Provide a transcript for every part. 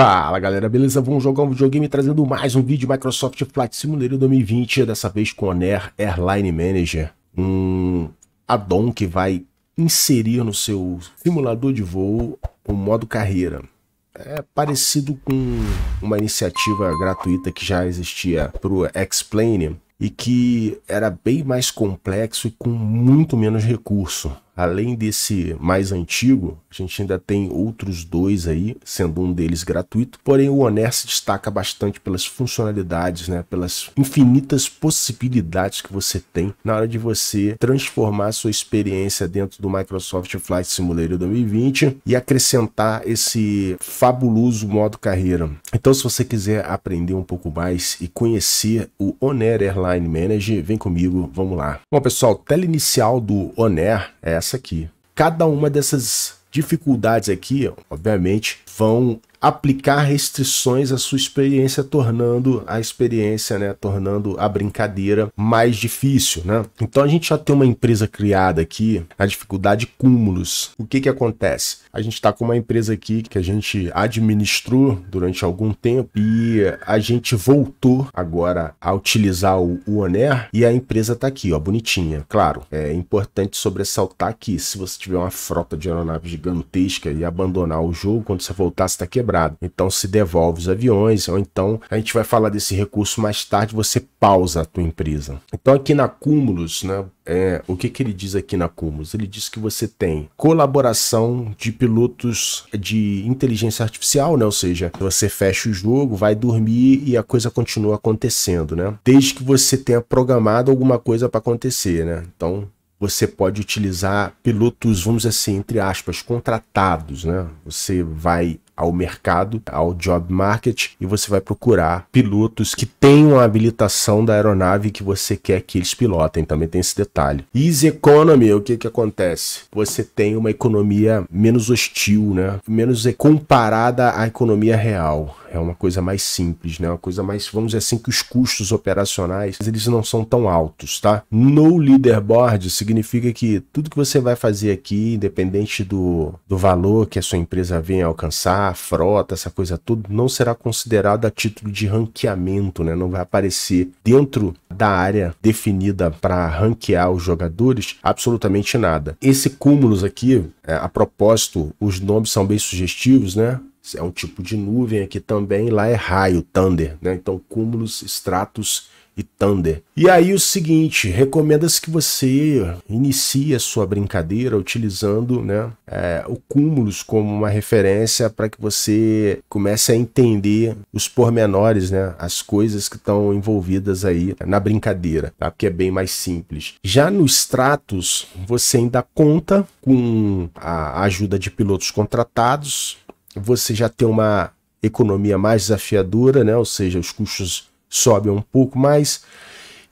Fala galera, beleza? Vamos jogar um videogame trazendo mais um vídeo Microsoft Flight Simulator 2020, dessa vez com Air Airline Manager, um add-on que vai inserir no seu simulador de voo o um modo carreira. É parecido com uma iniciativa gratuita que já existia para o X-Plane e que era bem mais complexo e com muito menos recurso. Além desse mais antigo, a gente ainda tem outros dois aí, sendo um deles gratuito. Porém, o Honor se destaca bastante pelas funcionalidades, né? pelas infinitas possibilidades que você tem na hora de você transformar sua experiência dentro do Microsoft Flight Simulator 2020 e acrescentar esse fabuloso modo carreira. Então, se você quiser aprender um pouco mais e conhecer o Honor Airline Manager, vem comigo, vamos lá. Bom, pessoal, tela inicial do Honor é essa essa aqui. Cada uma dessas dificuldades aqui, obviamente, vão aplicar restrições à sua experiência, tornando a experiência, né, tornando a brincadeira mais difícil, né? Então a gente já tem uma empresa criada aqui, a dificuldade cúmulos. O que que acontece? A gente está com uma empresa aqui que a gente administrou durante algum tempo e a gente voltou agora a utilizar o, o Oner e a empresa está aqui, ó, bonitinha. Claro, é importante sobressaltar que se você tiver uma frota de aeronaves gigantesca e abandonar o jogo, quando você voltar, você tá quebrado quebrado. Então se devolve os aviões, ou então a gente vai falar desse recurso mais tarde, você pausa a tua empresa. Então aqui na Cúmulos, né, é, o que, que ele diz aqui na Cúmulos? Ele diz que você tem colaboração de pilotos de inteligência artificial, né? ou seja, você fecha o jogo, vai dormir e a coisa continua acontecendo, né? Desde que você tenha programado alguma coisa para acontecer, né? Então, você pode utilizar pilotos, vamos dizer assim, entre aspas, contratados, né? Você vai ao mercado, ao job market, e você vai procurar pilotos que tenham a habilitação da aeronave que você quer que eles pilotem. Também tem esse detalhe. Easy economy, o que que acontece? Você tem uma economia menos hostil, né? Menos é comparada à economia real. É uma coisa mais simples, né? Uma coisa mais, vamos dizer assim, que os custos operacionais, eles não são tão altos, tá? No leaderboard significa que tudo que você vai fazer aqui, independente do, do valor que a sua empresa vem alcançar, frota, essa coisa toda, não será considerado a título de ranqueamento, né? Não vai aparecer dentro da área definida para ranquear os jogadores absolutamente nada. Esse cúmulos aqui, é, a propósito, os nomes são bem sugestivos, né? É um tipo de nuvem aqui também, lá é raio, thunder, né? Então cúmulos, estratos e Thunder. E aí o seguinte, recomenda-se que você inicie a sua brincadeira utilizando né, é, o cúmulos como uma referência para que você comece a entender os pormenores, né, as coisas que estão envolvidas aí na brincadeira, tá? porque é bem mais simples. Já no Stratos, você ainda conta com a ajuda de pilotos contratados, você já tem uma economia mais desafiadora, né? ou seja, os custos sobem um pouco mais,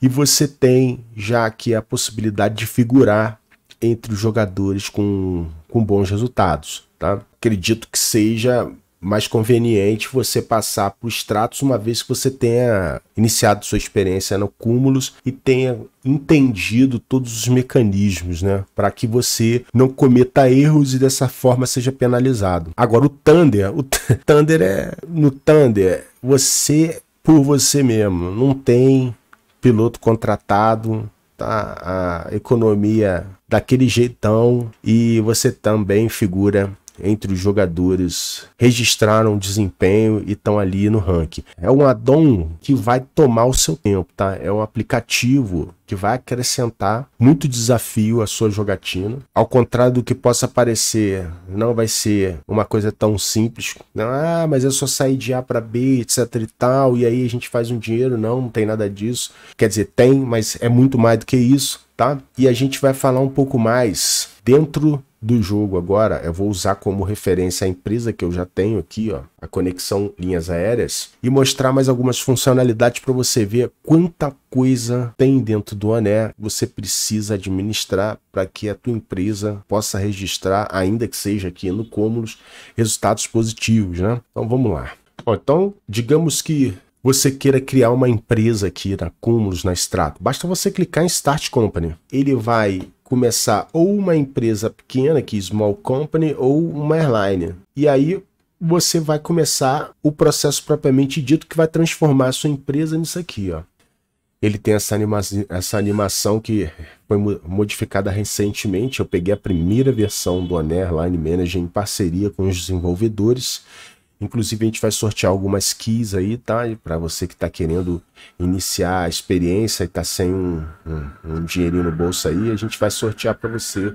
e você tem já aqui a possibilidade de figurar entre os jogadores com, com bons resultados. Tá? Acredito que seja mais conveniente você passar para o Stratos uma vez que você tenha iniciado sua experiência no Cúmulos e tenha entendido todos os mecanismos, né? Para que você não cometa erros e dessa forma seja penalizado. Agora, o Thunder, o Thunder é. No Thunder, você por você mesmo, não tem piloto contratado, tá? A economia daquele jeitão e você também figura entre os jogadores registraram desempenho e estão ali no ranking. É um addon que vai tomar o seu tempo, tá? É um aplicativo que vai acrescentar muito desafio à sua jogatina. Ao contrário do que possa parecer, não vai ser uma coisa tão simples. Não, ah, mas é só sair de A para B, etc e tal, e aí a gente faz um dinheiro. Não, não tem nada disso. Quer dizer, tem, mas é muito mais do que isso tá? E a gente vai falar um pouco mais dentro do jogo agora, eu vou usar como referência a empresa que eu já tenho aqui, ó, a conexão linhas aéreas, e mostrar mais algumas funcionalidades para você ver quanta coisa tem dentro do ANE você precisa administrar para que a tua empresa possa registrar, ainda que seja aqui no Cômulos, resultados positivos, né? Então vamos lá. Bom, então, digamos que você queira criar uma empresa aqui na Cúmulos, na Strato, basta você clicar em Start Company. Ele vai começar ou uma empresa pequena, que é small company, ou uma airline. E aí você vai começar o processo propriamente dito que vai transformar a sua empresa nisso aqui, ó. Ele tem essa, anima essa animação que foi modificada recentemente. Eu peguei a primeira versão do Airline Manager em parceria com os desenvolvedores Inclusive, a gente vai sortear algumas keys aí, tá? Para você que está querendo iniciar a experiência e está sem um, um, um, dinheirinho no bolso aí, a gente vai sortear para você.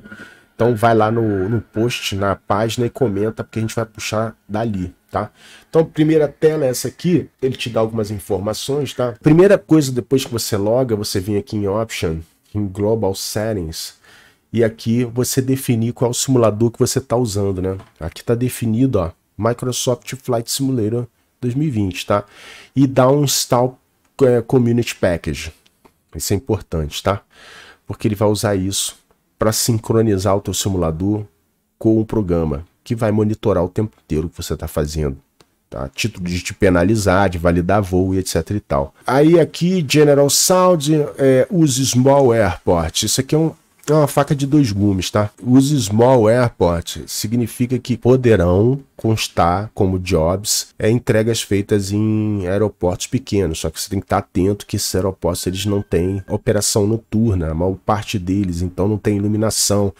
Então, vai lá no, no post, na página e comenta, porque a gente vai puxar dali, tá? Então, primeira tela é essa aqui. Ele te dá algumas informações, tá? Primeira coisa, depois que você loga, você vem aqui em Option, em Global Settings e aqui você definir qual o simulador que você está usando, né? Aqui está definido, ó, Microsoft Flight Simulator 2020, tá? E dá um install é, community package. Isso é importante, tá? Porque ele vai usar isso para sincronizar o teu simulador com o programa que vai monitorar o tempo inteiro o que você está fazendo. Tá? Título de te penalizar, de validar voo e etc e tal. Aí aqui, General Sound, é, use Small Airport. Isso aqui é um, é uma faca de dois gumes, tá? Os small airports, significa que poderão constar como jobs é entregas feitas em aeroportos pequenos, só que você tem que estar atento que esses aeroportos eles não têm operação noturna, a maior parte deles, então não tem iluminação.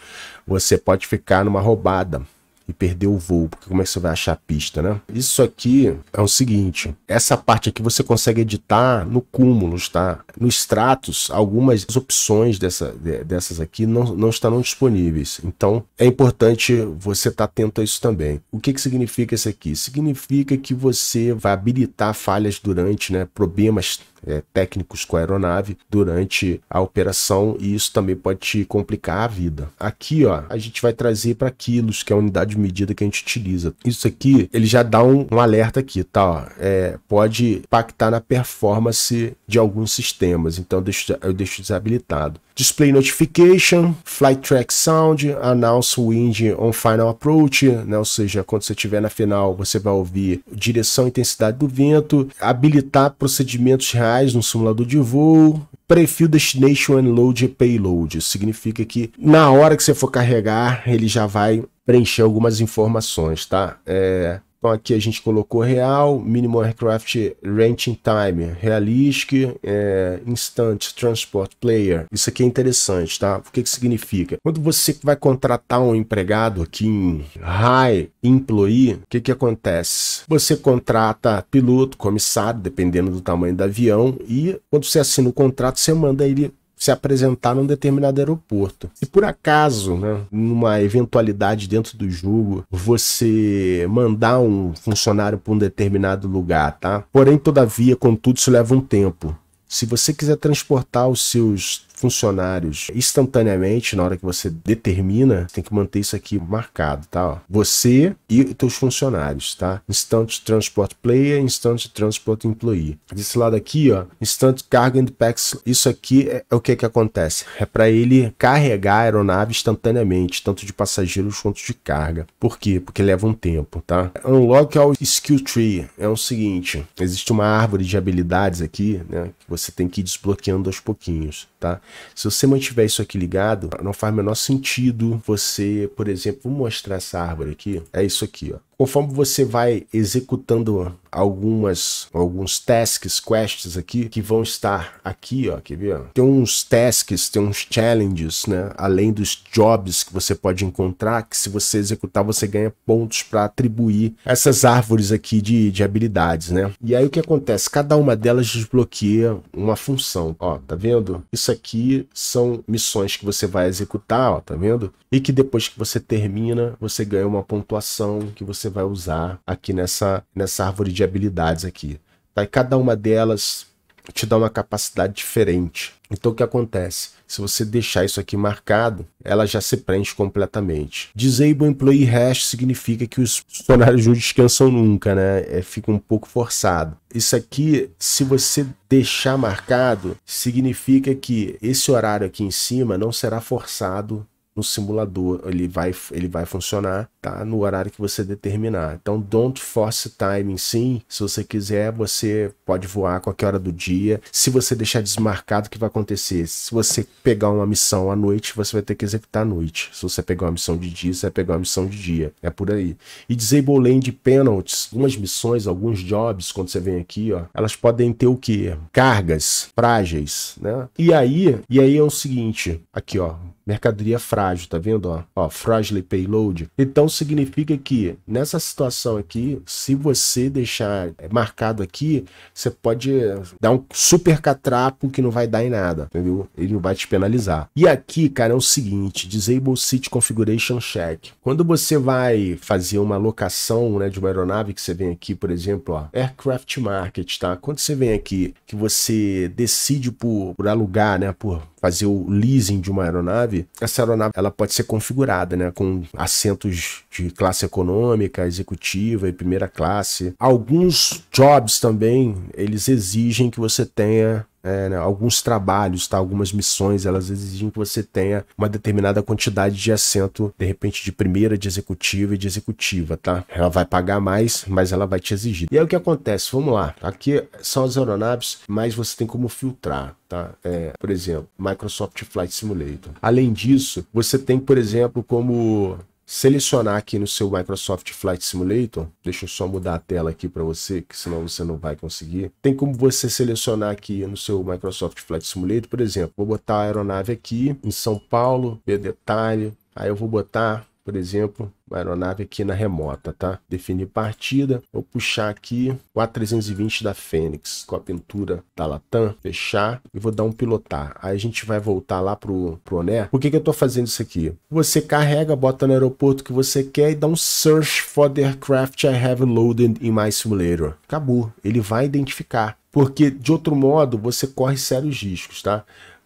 Você pode ficar numa roubada e perdeu o voo, porque como é que você vai achar a pista, né? Isso aqui é o seguinte, essa parte aqui você consegue editar no cúmulos, tá? No extratos, algumas opções dessa, dessas aqui não, não estarão disponíveis, então é importante você estar tá atento a isso também. O que que significa isso aqui? Significa que você vai habilitar falhas durante, né, problemas é, técnicos com a aeronave durante a operação e isso também pode te complicar a vida. Aqui, ó, a gente vai trazer para quilos, que é a unidade de medida que a gente utiliza. Isso aqui, ele já dá um, um alerta aqui, tá? Ó, é, pode impactar na performance de alguns sistemas, então eu deixo, eu deixo desabilitado. Display Notification, Flight Track Sound, Announce Wind on Final Approach, né? ou seja, quando você estiver na final, você vai ouvir direção e intensidade do vento, habilitar procedimentos reais no simulador de voo, Prefil Destination and Load Payload, significa que na hora que você for carregar, ele já vai preencher algumas informações, tá? É, então aqui a gente colocou real, minimum aircraft renting time, realistic, é, instant transport player. Isso aqui é interessante, tá? O que que significa? Quando você vai contratar um empregado aqui em high employee, o que que acontece? Você contrata piloto, comissário, dependendo do tamanho do avião, e quando você assina o contrato, você manda ele se apresentar num determinado aeroporto. Se por acaso, né, numa eventualidade dentro do jogo, você mandar um funcionário para um determinado lugar, tá? Porém, todavia, contudo, isso leva um tempo. Se você quiser transportar os seus funcionários instantaneamente, na hora que você determina, tem que manter isso aqui marcado, tá? Ó. Você e os funcionários, tá? Instant Transport Player, Instant Transport Employee. Desse lado aqui, ó, Instant Cargo and Packs, isso aqui é, é o que é que acontece? É para ele carregar a aeronave instantaneamente, tanto de passageiros quanto de carga. Por quê? Porque leva um tempo, tá? Unlock all Skill Tree é o seguinte, existe uma árvore de habilidades aqui, né, que você tem que ir desbloqueando aos pouquinhos, tá? Se você mantiver isso aqui ligado, não faz o menor sentido você, por exemplo, vou mostrar essa árvore aqui. É isso aqui, ó. Conforme você vai executando algumas alguns tasks, quests aqui que vão estar aqui, ó, quer ver? Tem uns tasks, tem uns challenges, né? Além dos jobs que você pode encontrar, que se você executar você ganha pontos para atribuir essas árvores aqui de, de habilidades, né? E aí o que acontece? Cada uma delas desbloqueia uma função, ó, tá vendo? Isso aqui são missões que você vai executar, ó, tá vendo? E que depois que você termina, você ganha uma pontuação que você você vai usar aqui nessa, nessa árvore de habilidades aqui. Tá? E cada uma delas te dá uma capacidade diferente. Então o que acontece? Se você deixar isso aqui marcado, ela já se preenche completamente. Disable Employee Hash significa que os funcionários não descansam nunca, né? É, fica um pouco forçado. Isso aqui, se você deixar marcado, significa que esse horário aqui em cima não será forçado no simulador. Ele vai, ele vai funcionar tá? no horário que você determinar. Então, don't force timing, sim. Se você quiser, você pode voar a qualquer hora do dia. Se você deixar desmarcado, o que vai acontecer? Se você pegar uma missão à noite, você vai ter que executar à noite. Se você pegar uma missão de dia, você vai pegar uma missão de dia. É por aí. E disable land penalties. Algumas missões, alguns jobs, quando você vem aqui, ó, elas podem ter o quê? Cargas frágeis, né? E aí, e aí é o seguinte, aqui ó, mercadoria frágil, tá vendo? Ó, ó fragile payload. Então significa que nessa situação aqui, se você deixar é, marcado aqui, você pode eh, dar um super catrapo que não vai dar em nada, entendeu? Ele não vai te penalizar. E aqui, cara, é o seguinte, disable seat configuration check. Quando você vai fazer uma locação, né, de uma aeronave que você vem aqui, por exemplo, ó, aircraft market, tá? Quando você vem aqui que você decide por, por alugar, né, por fazer o leasing de uma aeronave, essa aeronave ela pode ser configurada, né, com assentos de classe econômica, executiva e primeira classe. Alguns jobs também, eles exigem que você tenha é, né, alguns trabalhos, tá? algumas missões, elas exigem que você tenha uma determinada quantidade de assento, de repente de primeira, de executiva e de executiva, tá? Ela vai pagar mais, mas ela vai te exigir. E aí o que acontece? Vamos lá. Aqui são as aeronaves, mas você tem como filtrar, tá? É, por exemplo, Microsoft Flight Simulator. Além disso, você tem, por exemplo, como selecionar aqui no seu Microsoft Flight Simulator, deixa eu só mudar a tela aqui para você, que senão você não vai conseguir. Tem como você selecionar aqui no seu Microsoft Flight Simulator, por exemplo, vou botar a aeronave aqui em São Paulo, ver detalhe, aí eu vou botar, por exemplo, uma aeronave aqui na remota, tá? Definir partida, vou puxar aqui o A320 da Fênix com a pintura da Latam, fechar e vou dar um pilotar. Aí a gente vai voltar lá pro, pro Oné. Por que que eu tô fazendo isso aqui? Você carrega, bota no aeroporto que você quer e dá um search for the aircraft I have loaded in my simulator. Acabou, ele vai identificar. Porque de outro modo você corre sérios riscos, tá?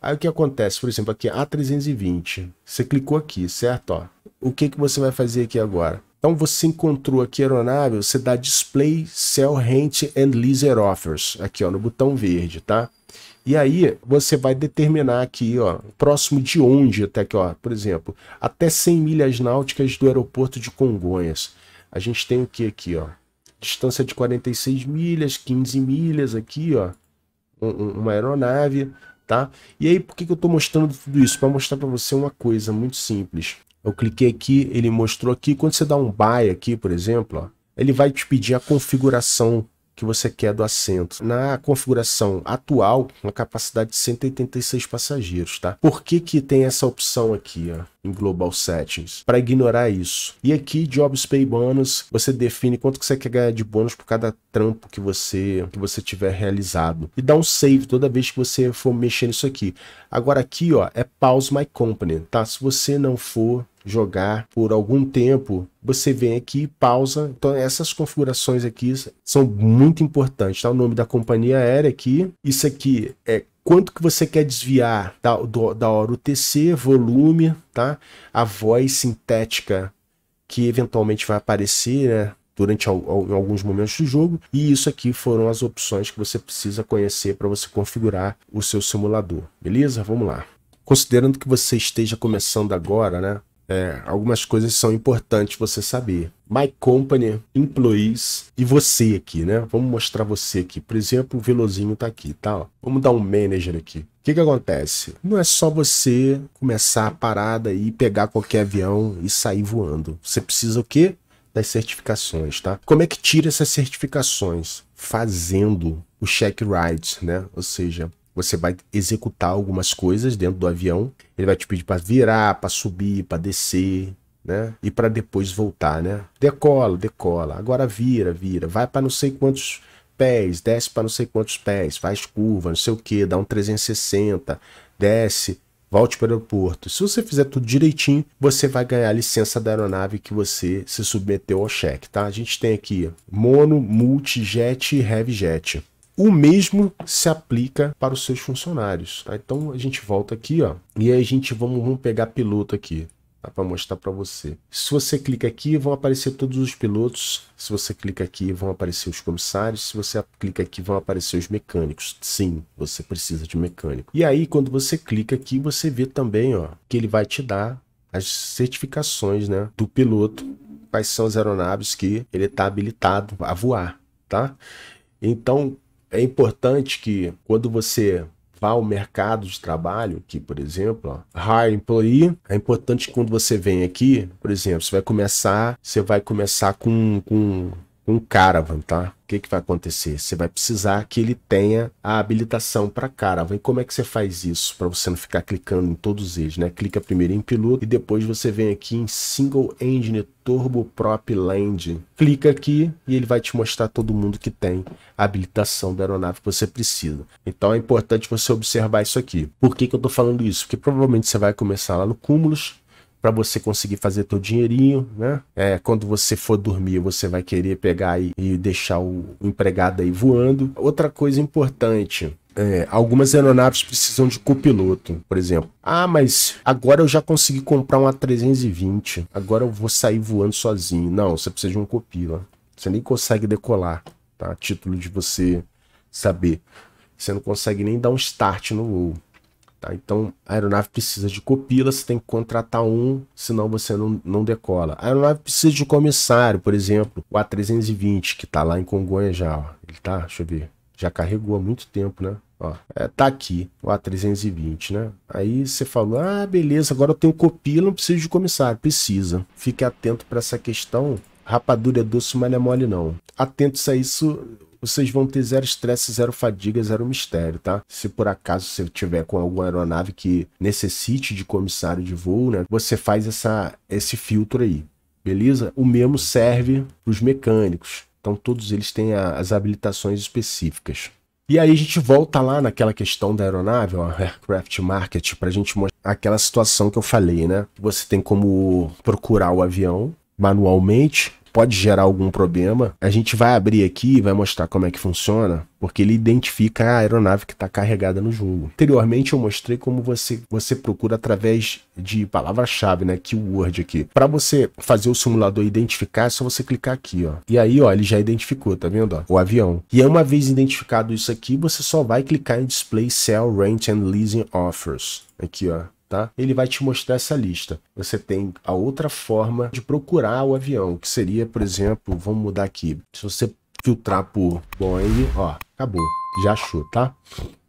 Aí o que acontece? Por exemplo, aqui A320. Você clicou aqui, certo? Ó, o que, que você vai fazer aqui agora? Então você encontrou aqui a aeronave, você dá Display, Sell, Rent and Lease Offers, aqui ó, no botão verde, tá? E aí você vai determinar aqui, ó, próximo de onde, até aqui, ó, por exemplo, até 100 milhas náuticas do aeroporto de Congonhas. A gente tem o que aqui, ó? Distância de 46 milhas, 15 milhas aqui, ó, um, uma aeronave tá? E aí, por que, que eu estou mostrando tudo isso? Para mostrar para você uma coisa muito simples. Eu cliquei aqui, ele mostrou aqui. Quando você dá um buy aqui, por exemplo, ó, ele vai te pedir a configuração que você quer do assento. Na configuração atual, uma capacidade de 186 passageiros, tá? Por que que tem essa opção aqui, ó? em Global Settings, para ignorar isso. E aqui, Jobs Pay Bonus, você define quanto que você quer ganhar de bônus por cada trampo que você, que você tiver realizado. E dá um save toda vez que você for mexer nisso aqui. Agora aqui, ó, é Pause My Company, tá? Se você não for jogar por algum tempo, você vem aqui, pausa. Então, essas configurações aqui são muito importantes, tá? O nome da companhia aérea aqui. Isso aqui é quanto que você quer desviar da, do, da hora UTC, volume, tá? A voz sintética que eventualmente vai aparecer, né? Durante alguns momentos do jogo, e isso aqui foram as opções que você precisa conhecer para você configurar o seu simulador, beleza? Vamos lá. Considerando que você esteja começando agora, né? É, algumas coisas são importantes você saber. My company, employees e você aqui, né? Vamos mostrar você aqui. Por exemplo, o Velozinho tá aqui, tá? Vamos dar um manager aqui. O que que acontece? Não é só você começar a parada e pegar qualquer avião e sair voando. Você precisa o quê? Das certificações, tá? Como é que tira essas certificações? Fazendo o check rides, né? Ou seja, você vai executar algumas coisas dentro do avião. Ele vai te pedir para virar, para subir, para descer, né? E para depois voltar, né? Decola, decola. Agora vira, vira. Vai para não sei quantos pés, desce para não sei quantos pés, faz curva, não sei o que, dá um 360, desce, volte para o aeroporto. Se você fizer tudo direitinho, você vai ganhar a licença da aeronave que você se submeteu ao cheque, tá? A gente tem aqui mono, multi, jet e heavy jet. O mesmo se aplica para os seus funcionários. Tá? Então a gente volta aqui, ó, e a gente vamos, vamos pegar piloto aqui tá? para mostrar para você. Se você clica aqui, vão aparecer todos os pilotos. Se você clica aqui, vão aparecer os comissários. Se você clica aqui, vão aparecer os mecânicos. Sim, você precisa de mecânico. E aí, quando você clica aqui, você vê também, ó, que ele vai te dar as certificações, né, do piloto. Quais são as aeronaves que ele está habilitado a voar, tá? Então, é importante que quando você vá ao mercado de trabalho, que por exemplo, hire employee, é importante que quando você vem aqui, por exemplo, você vai começar, você vai começar com, com um caravan, tá? O que, que vai acontecer? Você vai precisar que ele tenha a habilitação para caravan. E como é que você faz isso para você não ficar clicando em todos eles, né? Clica primeiro em piloto e depois você vem aqui em Single Engine Turbo Prop Land. Clica aqui e ele vai te mostrar todo mundo que tem a habilitação da aeronave que você precisa. Então é importante você observar isso aqui. Por que, que eu estou falando isso? Porque provavelmente você vai começar lá no cumulus para você conseguir fazer teu dinheirinho, né? É, quando você for dormir, você vai querer pegar e, e deixar o empregado aí voando. Outra coisa importante, é, algumas aeronaves precisam de copiloto, por exemplo. Ah, mas agora eu já consegui comprar uma 320, agora eu vou sair voando sozinho. Não, você precisa de um copila. Você nem consegue decolar, tá? Título de você saber. Você não consegue nem dar um start no voo. Tá? Então, a aeronave precisa de copila, você tem que contratar um, senão você não, não decola. A aeronave precisa de comissário, por exemplo, o A320, que está lá em Congonha já. Ó. Ele tá, deixa eu ver, já carregou há muito tempo, né? Ó, é, tá aqui, o A320, né? Aí você falou, ah, beleza, agora eu tenho copila, não preciso de comissário. Precisa. Fique atento para essa questão. Rapadura é doce, malha é mole não. Atento a isso, vocês vão ter zero estresse, zero fadiga, zero mistério, tá? Se por acaso você tiver com alguma aeronave que necessite de comissário de voo, né? Você faz essa, esse filtro aí, beleza? O mesmo serve para os mecânicos. Então todos eles têm a, as habilitações específicas. E aí a gente volta lá naquela questão da aeronave, ó, aircraft market, para a gente mostrar aquela situação que eu falei, né? Você tem como procurar o avião manualmente, pode gerar algum problema. A gente vai abrir aqui, e vai mostrar como é que funciona, porque ele identifica a aeronave que está carregada no jogo. Anteriormente eu mostrei como você, você procura através de palavra-chave, né, keyword aqui. Para você fazer o simulador identificar, é só você clicar aqui, ó. E aí, ó, ele já identificou, tá vendo, ó, o avião. E uma vez identificado isso aqui, você só vai clicar em Display Sell, Rent and Leasing Offers. Aqui, ó tá? Ele vai te mostrar essa lista. Você tem a outra forma de procurar o avião, que seria, por exemplo, vamos mudar aqui. Se você filtrar por Boeing, ó, acabou, já achou, tá?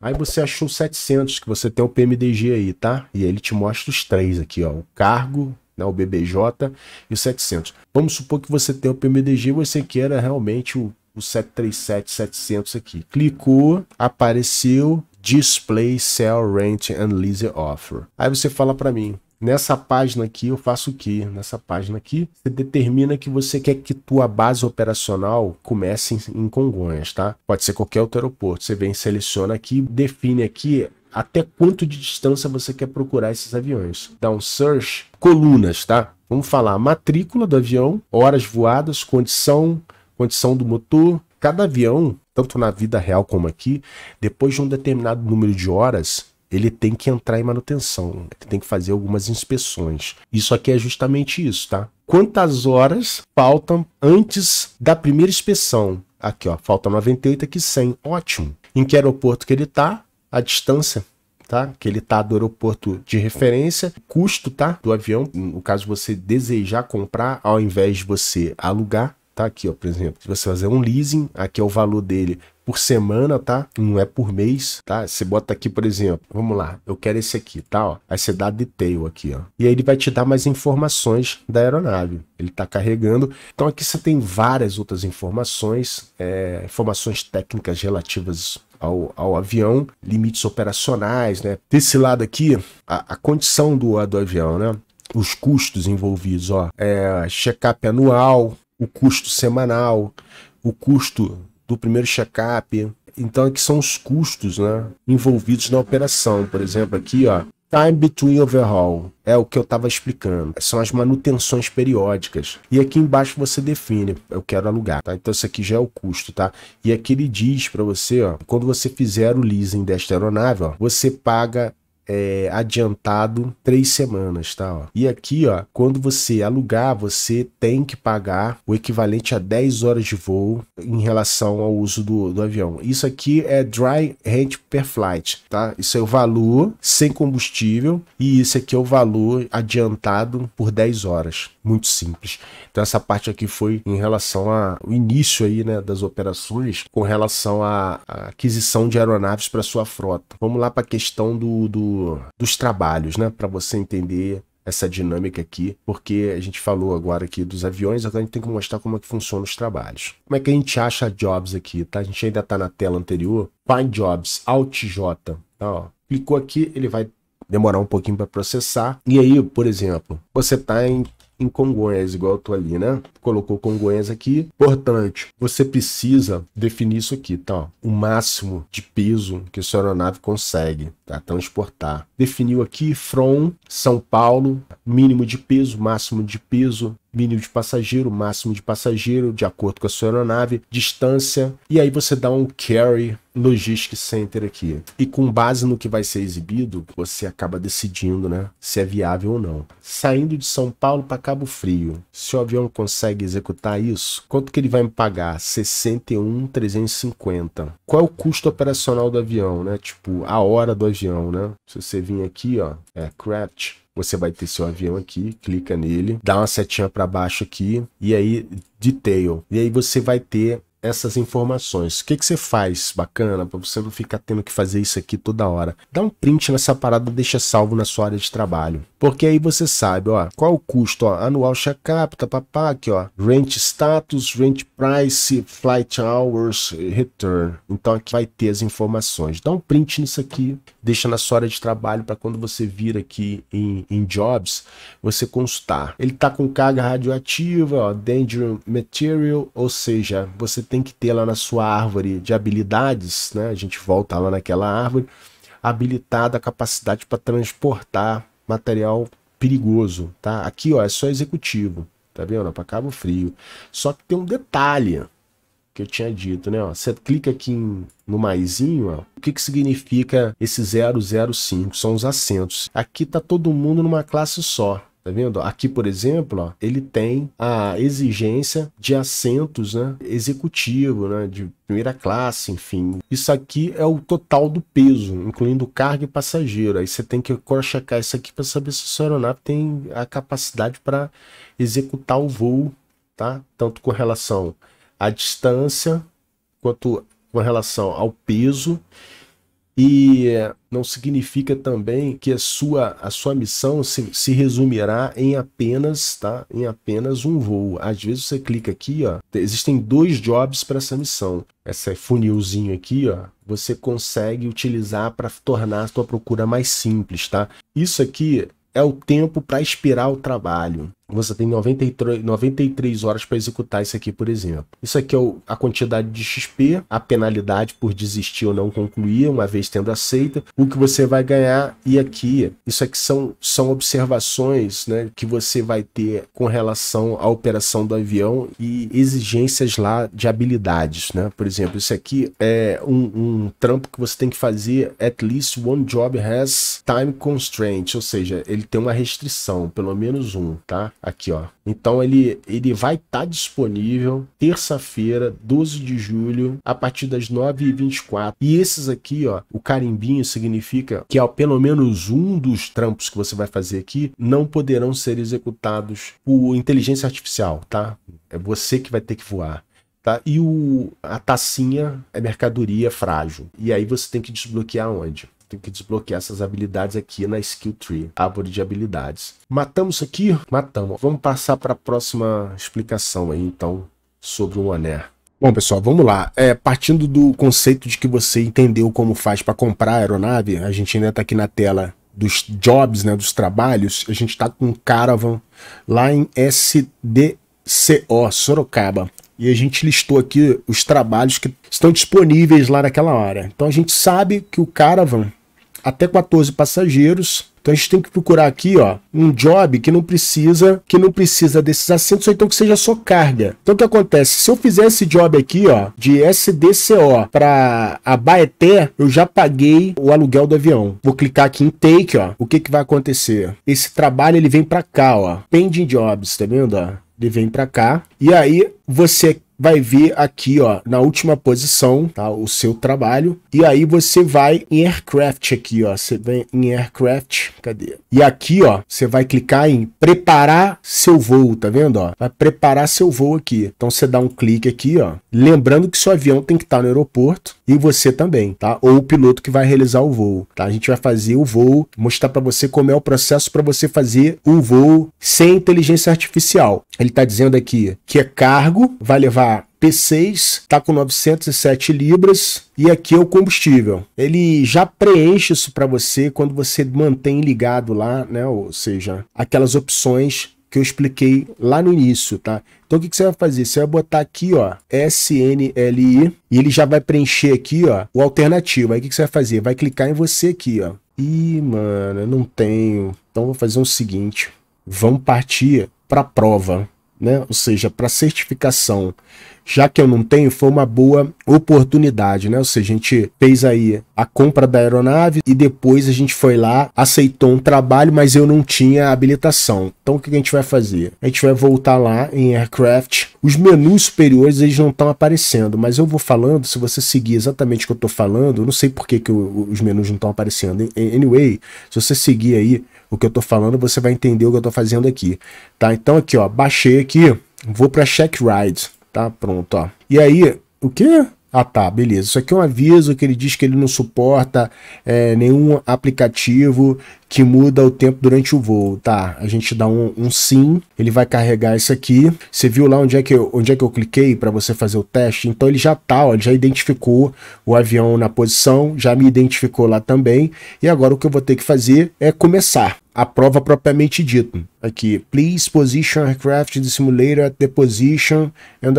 Aí você achou 700, que você tem o PMDG aí, tá? E aí ele te mostra os três aqui, ó, o cargo, né, o BBJ e o 700. Vamos supor que você tem o PMDG e você queira realmente o o 737-700 aqui. Clicou, apareceu Display Sell Rent and Lease Offer. Aí você fala para mim, nessa página aqui eu faço o que? Nessa página aqui você determina que você quer que tua base operacional comece em Congonhas, tá? Pode ser qualquer outro aeroporto. Você vem, seleciona aqui, define aqui até quanto de distância você quer procurar esses aviões. Dá um search, colunas, tá? Vamos falar matrícula do avião, horas voadas, condição, condição do motor. Cada avião, tanto na vida real como aqui, depois de um determinado número de horas, ele tem que entrar em manutenção, ele tem que fazer algumas inspeções. Isso aqui é justamente isso, tá? Quantas horas faltam antes da primeira inspeção? Aqui, ó, falta 98, aqui 100. Ótimo. Em que aeroporto que ele tá? A distância, tá? Que ele está do aeroporto de referência, custo, tá? Do avião, no caso você desejar comprar ao invés de você alugar. Tá aqui, ó, por exemplo, se você fazer um leasing, aqui é o valor dele por semana, tá? Não é por mês, tá? Você bota aqui, por exemplo, vamos lá, eu quero esse aqui, tá? Ó, aí você dá detail aqui, ó. E aí ele vai te dar mais informações da aeronave. Ele tá carregando. Então aqui você tem várias outras informações, é, informações técnicas relativas ao, ao, avião, limites operacionais, né? Desse lado aqui, a, a condição do, do avião, né? os custos envolvidos, ó, é, check-up anual, o custo semanal, o custo do primeiro check-up. Então, é que são os custos né, envolvidos na operação. Por exemplo, aqui, ó, Time between overhaul é o que eu estava explicando. São as manutenções periódicas. E aqui embaixo você define, eu quero alugar, tá? Então isso aqui já é o custo, tá? E aqui ele diz para você, ó, quando você fizer o leasing desta aeronave, ó, você paga é, adiantado três semanas, tá? Ó. E aqui, ó, quando você alugar, você tem que pagar o equivalente a 10 horas de voo em relação ao uso do, do avião. Isso aqui é dry rent per flight, tá? Isso é o valor sem combustível e isso aqui é o valor adiantado por 10 horas muito simples. Então essa parte aqui foi em relação ao início aí, né, das operações com relação à, aquisição de aeronaves para sua frota. Vamos lá para a questão do, do, dos trabalhos, né, para você entender essa dinâmica aqui, porque a gente falou agora aqui dos aviões, agora a gente tem que mostrar como é que funciona os trabalhos. Como é que a gente acha jobs aqui, tá? A gente ainda tá na tela anterior. Find jobs, Alt J, tá, ó. Clicou aqui, ele vai demorar um pouquinho para processar. E aí, por exemplo, você tá em em Congonhas, igual eu tô ali, né? Colocou Congonhas aqui. Importante, você precisa definir isso aqui, tá? O máximo de peso que sua aeronave consegue tá? transportar. Então, Definiu aqui from São Paulo, mínimo de peso, máximo de peso, mínimo de passageiro, máximo de passageiro, de acordo com a sua aeronave, distância, e aí você dá um carry Logistic Center aqui. E com base no que vai ser exibido, você acaba decidindo, né, se é viável ou não. Saindo de São Paulo para Cabo Frio, se o avião consegue executar isso, quanto que ele vai me pagar? 61,350. Qual é o custo operacional do avião, né? Tipo, a hora do avião, né? Se você vir aqui, ó, é craft você vai ter seu avião aqui, clica nele, dá uma setinha para baixo aqui e aí detail. E aí você vai ter essas informações. O que, que você faz bacana para você não ficar tendo que fazer isso aqui toda hora? Dá um print nessa parada, deixa salvo na sua área de trabalho. Porque aí você sabe, ó, qual o custo, ó, anual check capita, tá, papá, aqui, ó, rent status, rent price, flight hours, return. Então aqui vai ter as informações. Dá um print nisso aqui, deixa na sua área de trabalho para quando você vir aqui em, em jobs, você consultar. Ele tá com carga radioativa, ó, danger material, ou seja, você tem que ter lá na sua árvore de habilidades, né? A gente volta lá naquela árvore, habilitada a capacidade para transportar material perigoso, tá? Aqui, ó, é só executivo, tá vendo? Para Cabo Frio. Só que tem um detalhe que eu tinha dito, né? você clica aqui em, no maisinho, ó, o que, que significa esse 005? São os assentos. Aqui tá todo mundo numa classe só. Tá vendo? Aqui, por exemplo, ó, ele tem a exigência de assentos né, executivo, né, de primeira classe, enfim. Isso aqui é o total do peso, incluindo carga e passageiro. Aí você tem que checar isso aqui para saber se a sua aeronave tem a capacidade para executar o voo, tá? Tanto com relação à distância, quanto com relação ao peso e não significa também que a sua, a sua missão se, se resumirá em apenas, tá? Em apenas um voo. Às vezes você clica aqui, ó, existem dois jobs para essa missão. Esse funilzinho aqui, ó, você consegue utilizar para tornar a sua procura mais simples, tá? Isso aqui é o tempo para esperar o trabalho. Você tem 93, 93 horas para executar isso aqui, por exemplo. Isso aqui é o, a quantidade de XP, a penalidade por desistir ou não concluir, uma vez tendo aceita, o que você vai ganhar e aqui. Isso aqui são, são observações né, que você vai ter com relação à operação do avião e exigências lá de habilidades. Né? Por exemplo, isso aqui é um, um trampo que você tem que fazer at least one job has time constraint, ou seja, ele tem uma restrição, pelo menos um, tá? Aqui, ó. Então ele, ele vai estar tá disponível terça-feira, 12 de julho, a partir das 9h24. E esses aqui, ó, o carimbinho significa que ao pelo menos um dos trampos que você vai fazer aqui não poderão ser executados por inteligência artificial, tá? É você que vai ter que voar. Tá? E o, a tacinha é mercadoria frágil. E aí você tem que desbloquear onde? Tem que desbloquear essas habilidades aqui na Skill Tree, árvore tá? de habilidades. Matamos isso aqui? Matamos. Vamos passar para a próxima explicação aí, então, sobre o Oner. Bom, pessoal, vamos lá. É, partindo do conceito de que você entendeu como faz para comprar a aeronave, a gente ainda está aqui na tela dos jobs, né, dos trabalhos, a gente está com um Caravan lá em SDCO, Sorocaba. E a gente listou aqui os trabalhos que estão disponíveis lá naquela hora. Então a gente sabe que o Caravan até 14 passageiros. Então a gente tem que procurar aqui, ó, um job que não precisa, que não precisa desses assentos, ou então que seja só carga. Então o que acontece? Se eu fizer esse job aqui, ó, de SDCO para a Baeté, eu já paguei o aluguel do avião. Vou clicar aqui em take, ó. O que que vai acontecer? Esse trabalho ele vem para cá, ó. Pending jobs, tá vendo, ó? Ele vem para cá. E aí você vai vir aqui, ó, na última posição, tá? O seu trabalho. E aí você vai em Aircraft aqui, ó. Você vem em Aircraft, cadê? E aqui, ó, você vai clicar em preparar seu voo, tá vendo, ó? Vai preparar seu voo aqui. Então você dá um clique aqui, ó. Lembrando que seu avião tem que estar tá no aeroporto e você também, tá? Ou o piloto que vai realizar o voo, tá? A gente vai fazer o voo, mostrar para você como é o processo para você fazer o voo sem inteligência artificial. Ele está dizendo aqui que é cargo, vai levar P6, está com 907 libras e aqui é o combustível. Ele já preenche isso para você quando você mantém ligado lá, né? Ou seja, aquelas opções que eu expliquei lá no início, tá? Então o que, que, você vai fazer? Você vai botar aqui, ó, SNLI e ele já vai preencher aqui, ó, o alternativo. Aí o que, que você vai fazer? Vai clicar em você aqui, ó. Ih, mano, eu não tenho. Então vou fazer o um seguinte. Vamos partir para prova, né? ou seja, para certificação. Já que eu não tenho, foi uma boa oportunidade, né? Ou seja, a gente fez aí a compra da aeronave e depois a gente foi lá, aceitou um trabalho, mas eu não tinha habilitação. Então o que a gente vai fazer? A gente vai voltar lá em Aircraft. Os menus superiores eles não estão aparecendo, mas eu vou falando, se você seguir exatamente o que eu estou falando, eu não sei por que, que os menus não estão aparecendo. Anyway, se você seguir aí o que eu estou falando, você vai entender o que eu estou fazendo aqui, tá? Então aqui, ó, baixei aqui, vou para check ride, tá? Pronto, ó. E aí, o que? Ah tá, beleza. Isso aqui é um aviso que ele diz que ele não suporta é, nenhum aplicativo que muda o tempo durante o voo. Tá, a gente dá um, um sim, ele vai carregar isso aqui. Você viu lá onde é que eu, onde é que eu cliquei para você fazer o teste? Então ele já tá, ó, ele já identificou o avião na posição, já me identificou lá também. E agora o que eu vou ter que fazer é começar a prova propriamente dita. Aqui, please position aircraft in the simulator at the position and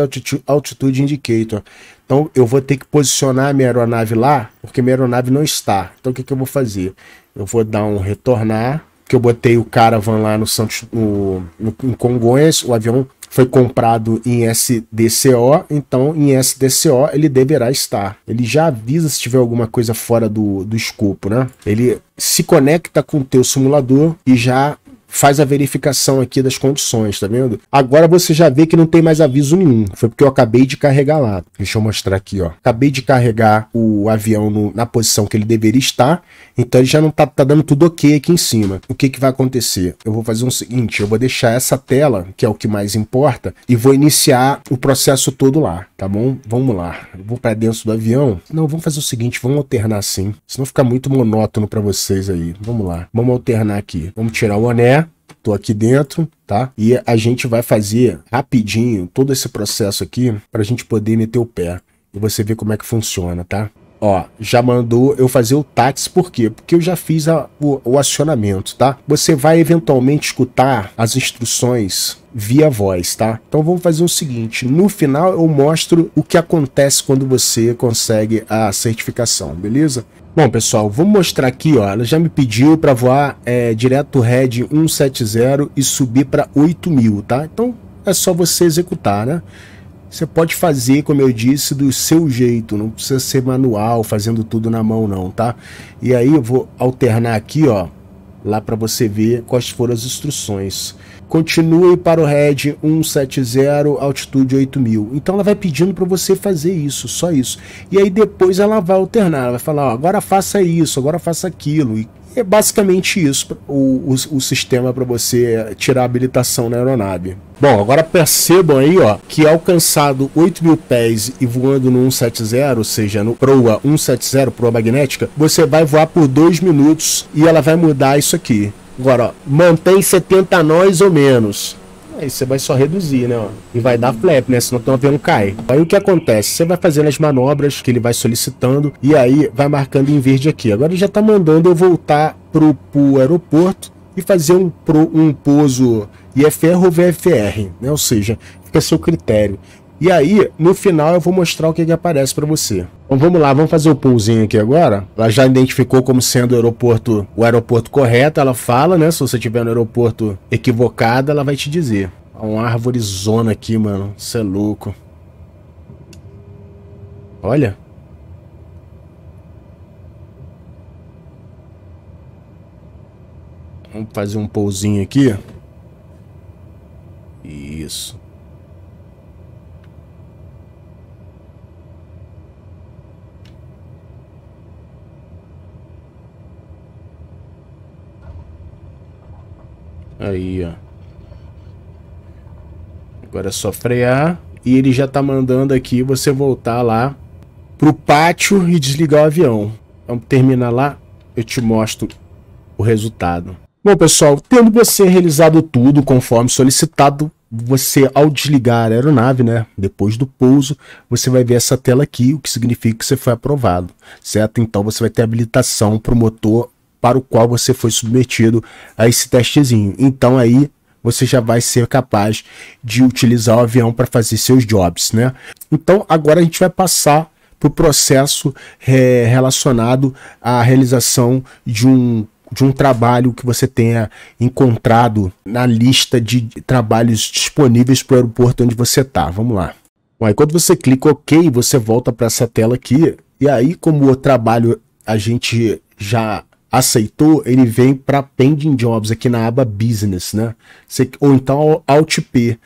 altitude indicator. Então, eu vou ter que posicionar a minha aeronave lá, porque minha aeronave não está. Então, o que, que eu vou fazer? Eu vou dar um retornar, que eu botei o caravan lá no Santos, no, no, em Congonhas, o avião foi comprado em SDCO, então em SDCO ele deverá estar. Ele já avisa se tiver alguma coisa fora do, do escopo, né? Ele se conecta com o teu simulador e já faz a verificação aqui das condições, tá vendo? Agora você já vê que não tem mais aviso nenhum. Foi porque eu acabei de carregar lá. Deixa eu mostrar aqui, ó. Acabei de carregar o avião no, na posição que ele deveria estar. Então ele já não tá, tá dando tudo ok aqui em cima. O que que vai acontecer? Eu vou fazer o um seguinte, eu vou deixar essa tela, que é o que mais importa, e vou iniciar o processo todo lá, tá bom? Vamos lá. Eu vou para dentro do avião. Não, vamos fazer o seguinte, vamos alternar assim. Senão fica muito monótono para vocês aí. Vamos lá. Vamos alternar aqui. Vamos tirar o anel tô aqui dentro, tá? E a gente vai fazer rapidinho todo esse processo aqui para a gente poder meter o pé e você ver como é que funciona, tá? Ó, já mandou eu fazer o táxi, por quê? Porque eu já fiz a, o, o acionamento, tá? Você vai eventualmente escutar as instruções via voz, tá? Então vamos fazer o seguinte, no final eu mostro o que acontece quando você consegue a certificação, beleza? Bom, pessoal, vou mostrar aqui, ó, ela já me pediu para voar é, direto RED 170 e subir para 8000, tá? Então é só você executar, né? Você pode fazer, como eu disse, do seu jeito, não precisa ser manual, fazendo tudo na mão não, tá? E aí eu vou alternar aqui, ó, lá para você ver quais foram as instruções continue para o RED 170 altitude 8000. Então ela vai pedindo para você fazer isso, só isso. E aí depois ela vai alternar, ela vai falar, ó, agora faça isso, agora faça aquilo. E é basicamente isso o, o, o sistema para você tirar a habilitação na aeronave. Bom, agora percebam aí ó, que alcançado 8 mil pés e voando no 170, ou seja, no proa 170, proa magnética, você vai voar por 2 minutos e ela vai mudar isso aqui. Agora, ó, mantém 70 nós ou menos. Aí você vai só reduzir, né? Ó, e vai dar flap, né? Senão teu avião cai. Aí o que acontece? Você vai fazendo as manobras que ele vai solicitando e aí vai marcando em verde aqui. Agora ele já tá mandando eu voltar pro, pro aeroporto e fazer um, pro, um pouso IFR ou VFR, né? Ou seja, fica a seu critério. E aí, no final, eu vou mostrar o que, que aparece para você. Então vamos lá, vamos fazer o pullzinho aqui agora. Ela já identificou como sendo o aeroporto, o aeroporto correto, ela fala, né? Se você tiver no aeroporto equivocado, ela vai te dizer. Tá uma árvore zona aqui, mano. Você é louco. Olha. Vamos fazer um pousinho aqui. Isso. Aí, ó. Agora é só frear e ele já tá mandando aqui você voltar lá pro pátio e desligar o avião. Vamos terminar lá, eu te mostro o resultado. Bom, pessoal, tendo você realizado tudo conforme solicitado, você ao desligar a aeronave, né, depois do pouso, você vai ver essa tela aqui, o que significa que você foi aprovado, certo? Então você vai ter habilitação para o motor para o qual você foi submetido a esse testezinho. Então aí você já vai ser capaz de utilizar o avião para fazer seus jobs, né? Então agora a gente vai passar para o processo é, relacionado à realização de um de um trabalho que você tenha encontrado na lista de trabalhos disponíveis para o aeroporto onde você está. Vamos lá. Bom, aí quando você clica OK, você volta para essa tela aqui. E aí, como o trabalho a gente já aceitou, ele vem para Pending Jobs, aqui na aba Business, né? Você, ou então Alt P.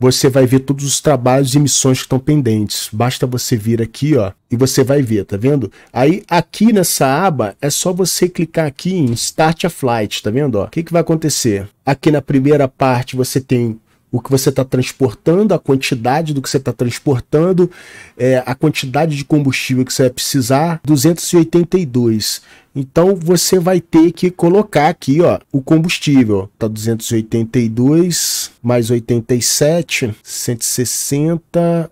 Você vai ver todos os trabalhos e missões que estão pendentes. Basta você vir aqui, ó, e você vai ver, tá vendo? Aí aqui nessa aba é só você clicar aqui em Start a Flight, tá vendo? Ó, o que, que vai acontecer? Aqui na primeira parte você tem o que você está transportando, a quantidade do que você está transportando, é, a quantidade de combustível que você vai precisar, 282. Então você vai ter que colocar aqui, ó, o combustível. Tá 282 mais 87, 160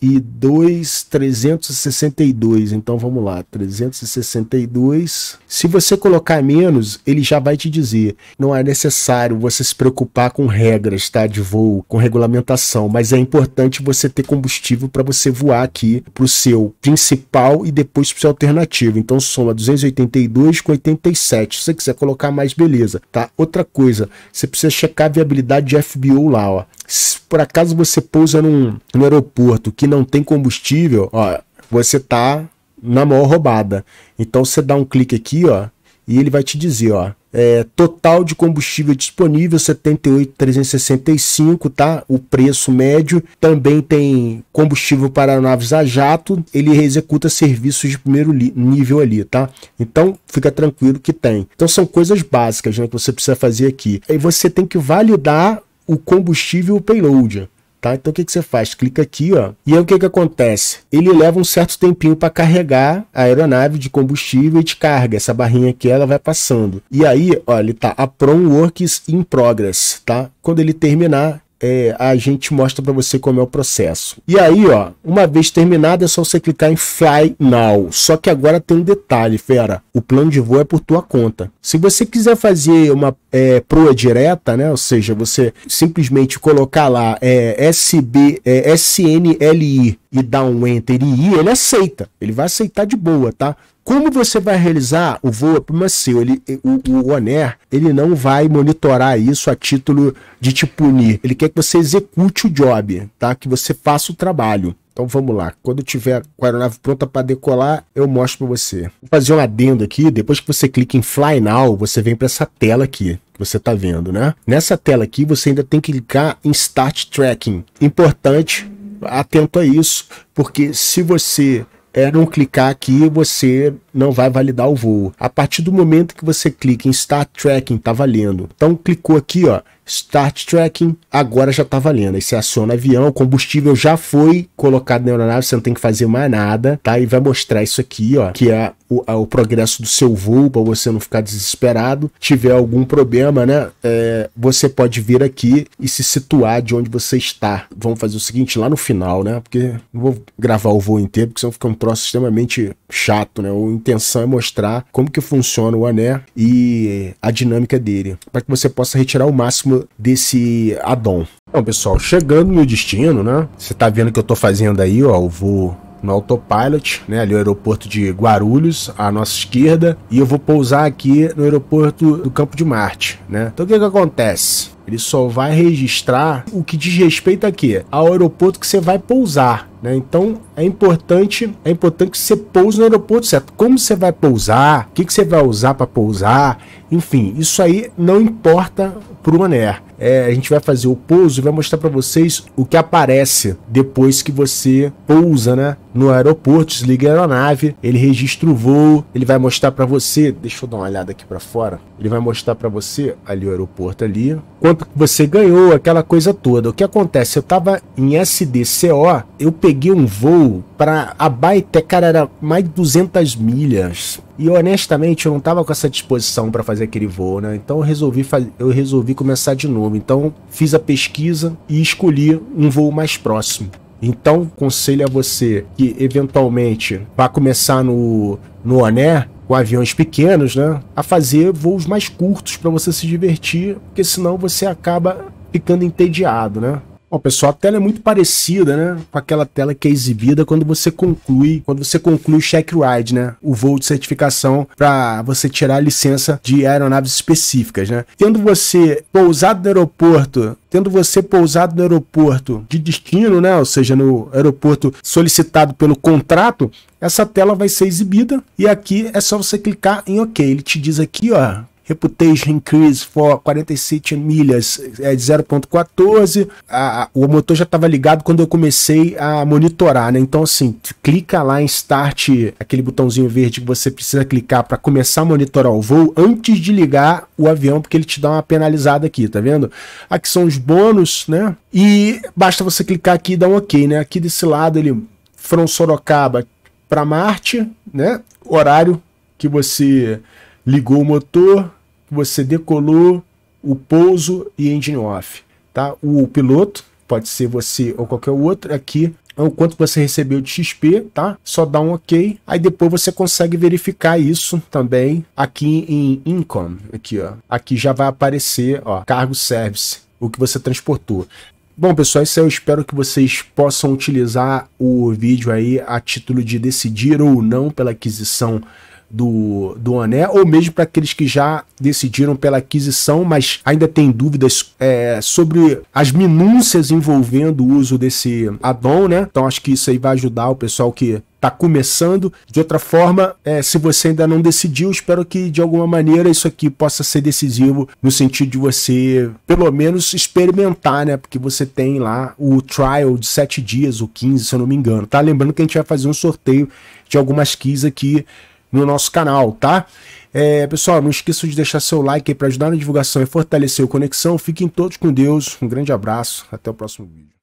e 2, 362. Então vamos lá, 362. Se você colocar menos, ele já vai te dizer. Não é necessário você se preocupar com regras, tá? De voo, com regulamentação, mas é importante você ter combustível para você voar aqui para o seu principal e depois para o seu alternativo. Então soma 282 com 87. Se você quiser colocar mais, beleza, tá? Outra coisa, você precisa checar a viabilidade de FBO lá, ó. Se por acaso você pousa num, num aeroporto que não tem combustível, ó, você tá na maior roubada. Então você dá um clique aqui, ó, e ele vai te dizer, ó, é, total de combustível disponível 78,365, tá? O preço médio. Também tem combustível para naves a jato. Ele executa serviços de primeiro nível ali, tá? Então fica tranquilo que tem. Então são coisas básicas né, que você precisa fazer aqui. Aí você tem que validar o combustível payload. Tá? Então o que, que você faz? Clica aqui, ó. E aí o que, que acontece? Ele leva um certo tempinho para carregar a aeronave de combustível e de carga. Essa barrinha aqui ela vai passando. E aí, olha, ele tá a Prom Works in Progress, tá? Quando ele terminar, é, a gente mostra para você como é o processo. E aí, ó, uma vez terminado, é só você clicar em Fly Now. Só que agora tem um detalhe, fera. O plano de voo é por tua conta. Se você quiser fazer uma é, proa direta, né? Ou seja, você simplesmente colocar lá é, SB, é, SNLI e dar um Enter e ele aceita. Ele vai aceitar de boa, tá? Como você vai realizar o voo primacio? Ele, eh, o, o ONER ele não vai monitorar isso a título de te punir. Ele quer que você execute o job, tá? Que você faça o trabalho. Então vamos lá. Quando tiver com a aeronave pronta para decolar, eu mostro para você. Vou fazer um adendo aqui. Depois que você clica em Fly Now, você vem para essa tela aqui que você está vendo, né? Nessa tela aqui, você ainda tem que clicar em Start Tracking. Importante, atento a isso, porque se você é não clicar aqui, você não vai validar o voo. A partir do momento que você clica em Start Tracking, tá valendo. Então clicou aqui, ó, Start Tracking, agora já tá valendo. Aí você aciona o avião, o combustível já foi colocado na aeronave, você não tem que fazer mais nada, tá? E vai mostrar isso aqui, ó, que é o, é o progresso do seu voo, para você não ficar desesperado. Tiver algum problema, né, é, você pode vir aqui e se situar de onde você está. Vamos fazer o seguinte, lá no final, né, porque não vou gravar o voo inteiro, porque senão fica um troço extremamente chato, né, ou intenção é mostrar como que funciona o ané e a dinâmica dele, para que você possa retirar o máximo desse addon. Então, pessoal, chegando no destino, né? Você tá vendo o que eu tô fazendo aí, ó, eu vou no autopilot, né, ali o aeroporto de Guarulhos, à nossa esquerda, e eu vou pousar aqui no aeroporto do Campo de Marte, né? Então o que que acontece? Ele só vai registrar o que diz respeito a quê? Ao aeroporto que você vai pousar, né? Então é importante, é importante que você pouse no aeroporto certo. Como você vai pousar? O que, que você vai usar para pousar? Enfim, isso aí não importa para o Mané. É, a gente vai fazer o pouso e vai mostrar para vocês o que aparece depois que você pousa, né? no aeroporto, desliga a aeronave, ele registra o voo, ele vai mostrar para você, deixa eu dar uma olhada aqui para fora, ele vai mostrar para você ali o aeroporto ali, quanto que você ganhou, aquela coisa toda. O que acontece? Eu tava em SDCO, eu peguei um voo para Abaité, cara, era mais de 200 milhas. E honestamente, eu não tava com essa disposição para fazer aquele voo, né? Então eu resolvi, eu resolvi começar de novo. Então fiz a pesquisa e escolhi um voo mais próximo. Então, conselho a você que eventualmente vá começar no, no Oné, com aviões pequenos, né? A fazer voos mais curtos para você se divertir, porque senão você acaba ficando entediado, né? Bom, pessoal, a tela é muito parecida, né? Com aquela tela que é exibida quando você conclui, quando você conclui o check ride, né? O voo de certificação para você tirar a licença de aeronaves específicas, né? Tendo você pousado no aeroporto tendo você pousado no aeroporto de destino, né? ou seja, no aeroporto solicitado pelo contrato, essa tela vai ser exibida e aqui é só você clicar em OK. Ele te diz aqui, ó, Reputation Increase for 47 milhas é de 0.14. O motor já estava ligado quando eu comecei a monitorar, né? Então, assim, clica lá em Start, aquele botãozinho verde que você precisa clicar para começar a monitorar o voo antes de ligar o avião, porque ele te dá uma penalizada aqui, tá vendo? Aqui são os bônus, né? E basta você clicar aqui e dar um OK, né? Aqui desse lado ele from Sorocaba para Marte, né? Horário que você ligou o motor, que você decolou, o pouso e engine off. Tá? O piloto, pode ser você ou qualquer outro, aqui é o quanto você recebeu de XP, tá? Só dá um OK. Aí depois você consegue verificar isso também aqui em Income, aqui ó. Aqui já vai aparecer, ó, cargo service, o que você transportou. Bom, pessoal, isso aí eu espero que vocês possam utilizar o vídeo aí a título de decidir ou não pela aquisição do, do Ané, ou mesmo para aqueles que já decidiram pela aquisição, mas ainda tem dúvidas é, sobre as minúcias envolvendo o uso desse addon, né? Então acho que isso aí vai ajudar o pessoal que está começando. De outra forma, é, se você ainda não decidiu, espero que de alguma maneira isso aqui possa ser decisivo no sentido de você, pelo menos, experimentar, né? Porque você tem lá o trial de 7 dias, ou 15, se eu não me engano, tá? Lembrando que a gente vai fazer um sorteio de algumas keys aqui no nosso canal, tá? É, pessoal, não esqueça de deixar seu like aí para ajudar na divulgação e fortalecer o Conexão. Fiquem todos com Deus. Um grande abraço. Até o próximo vídeo.